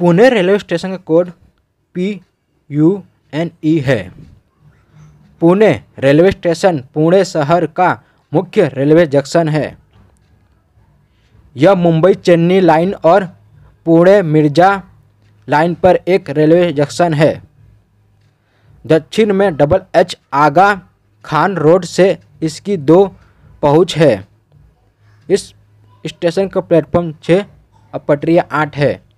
Pune railway station का code P U N E है Pune railway station Pune शहर का मुख्य रेलवे जंक्शन है यह मुंबई चेन्नई लाइन और पुणे मिर्जा लाइन पर एक रेलवे जंक्शन है दक्षिण में double H Aga Khan road से इसकी दो पहुंच है इस स्टेशन का प्लेटफॉर्म छः और पटरिया आठ है